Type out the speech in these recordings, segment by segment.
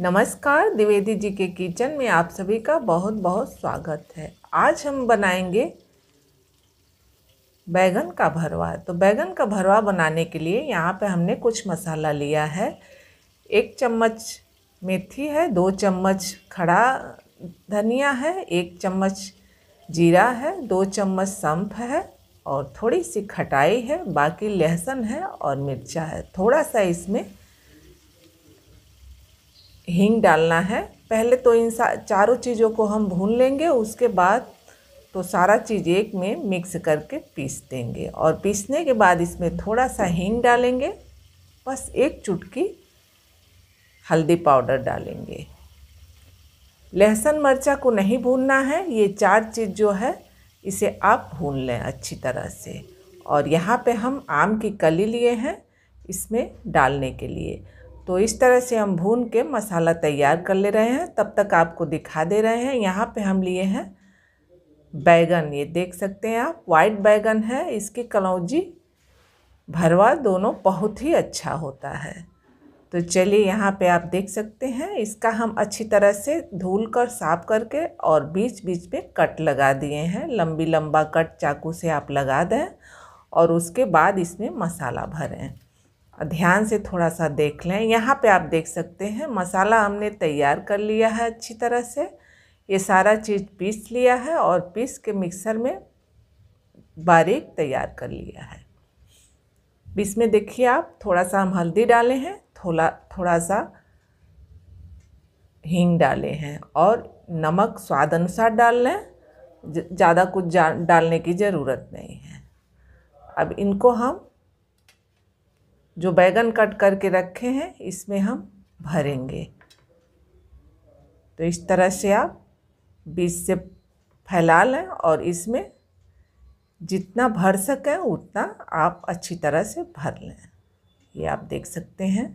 नमस्कार द्विवेदी जी के किचन में आप सभी का बहुत बहुत स्वागत है आज हम बनाएंगे बैगन का भरवा तो बैगन का भरवा बनाने के लिए यहाँ पे हमने कुछ मसाला लिया है एक चम्मच मेथी है दो चम्मच खड़ा धनिया है एक चम्मच जीरा है दो चम्मच सौंफ है और थोड़ी सी खटाई है बाकी लहसुन है और मिर्चा है थोड़ा सा इसमें हींग डालना है पहले तो इन चारों चीज़ों को हम भून लेंगे उसके बाद तो सारा चीज़ एक में मिक्स करके पीस देंगे और पीसने के बाद इसमें थोड़ा सा हींग डालेंगे बस एक चुटकी हल्दी पाउडर डालेंगे लहसुन मर्चा को नहीं भूनना है ये चार चीज़ जो है इसे आप भून लें अच्छी तरह से और यहाँ पे हम आम की कली लिए हैं इसमें डालने के लिए तो इस तरह से हम भून के मसाला तैयार कर ले रहे हैं तब तक आपको दिखा दे रहे हैं यहाँ पे हम लिए हैं बैगन ये देख सकते हैं आप वाइट बैगन है इसकी कलौजी भरवा दोनों बहुत ही अच्छा होता है तो चलिए यहाँ पे आप देख सकते हैं इसका हम अच्छी तरह से धूल कर साफ करके और बीच बीच में कट लगा दिए हैं लंबी लंबा कट चाकू से आप लगा दें और उसके बाद इसमें मसाला भरें ध्यान से थोड़ा सा देख लें यहाँ पे आप देख सकते हैं मसाला हमने तैयार कर लिया है अच्छी तरह से ये सारा चीज़ पीस लिया है और पीस के मिक्सर में बारीक तैयार कर लिया है बीच में देखिए आप थोड़ा सा हम हल्दी डाले हैं थोड़ा थोड़ा सा हींग डाले हैं और नमक स्वाद अनुसार डाल लें ज़्यादा कुछ डालने की ज़रूरत नहीं है अब इनको हम जो बैगन कट करके रखे हैं इसमें हम भरेंगे तो इस तरह से आप बीज से फैला लें और इसमें जितना भर सकें उतना आप अच्छी तरह से भर लें ये आप देख सकते हैं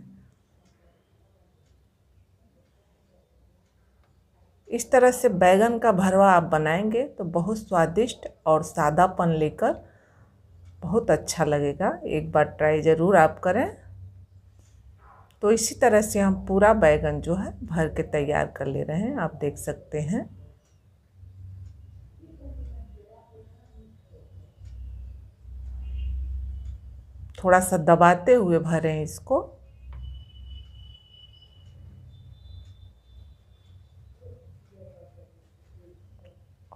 इस तरह से बैगन का भरवा आप बनाएंगे तो बहुत स्वादिष्ट और सादापन लेकर बहुत अच्छा लगेगा एक बार ट्राई ज़रूर आप करें तो इसी तरह से हम पूरा बैगन जो है भर के तैयार कर ले रहे हैं आप देख सकते हैं थोड़ा सा दबाते हुए भरें इसको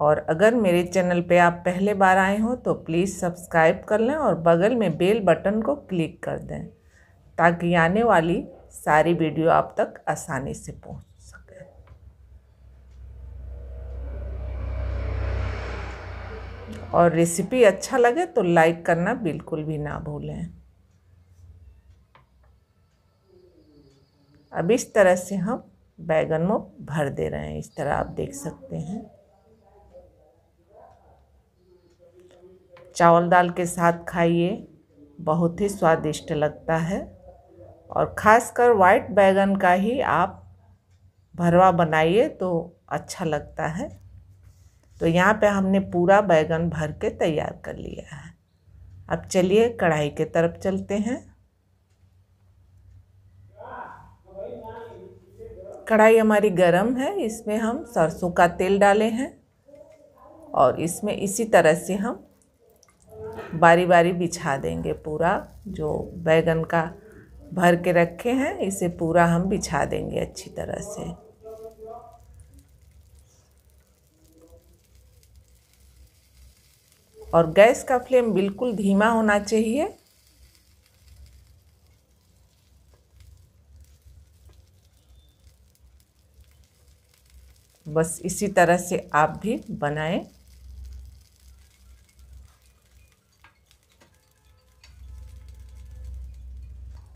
और अगर मेरे चैनल पे आप पहले बार आए हो तो प्लीज़ सब्सक्राइब कर लें और बगल में बेल बटन को क्लिक कर दें ताकि आने वाली सारी वीडियो आप तक आसानी से पहुंच और रेसिपी अच्छा लगे तो लाइक करना बिल्कुल भी ना भूलें अब इस तरह से हम बैगन में भर दे रहे हैं इस तरह आप देख सकते हैं चावल दाल के साथ खाइए बहुत ही स्वादिष्ट लगता है और खासकर वाइट बैगन का ही आप भरवा बनाइए तो अच्छा लगता है तो यहाँ पे हमने पूरा बैगन भर के तैयार कर लिया है अब चलिए कढ़ाई के तरफ चलते हैं कढ़ाई हमारी गरम है इसमें हम सरसों का तेल डाले हैं और इसमें इसी तरह से हम बारी बारी बिछा देंगे पूरा जो बैगन का भर के रखे हैं इसे पूरा हम बिछा देंगे अच्छी तरह से और गैस का फ्लेम बिल्कुल धीमा होना चाहिए बस इसी तरह से आप भी बनाएं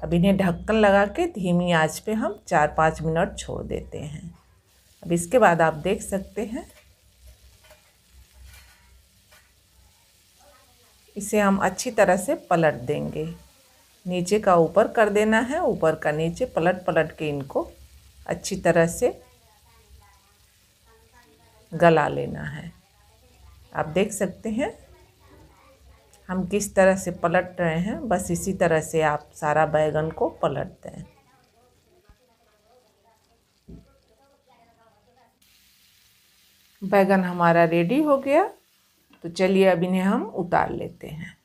अब इन्हें ढक्कन लगा के धीमी आंच पे हम चार पाँच मिनट छोड़ देते हैं अब इसके बाद आप देख सकते हैं इसे हम अच्छी तरह से पलट देंगे नीचे का ऊपर कर देना है ऊपर का नीचे पलट पलट के इनको अच्छी तरह से गला लेना है आप देख सकते हैं हम किस तरह से पलट रहे हैं बस इसी तरह से आप सारा बैगन को पलट दें बैगन हमारा रेडी हो गया तो चलिए अब इन्हें हम उतार लेते हैं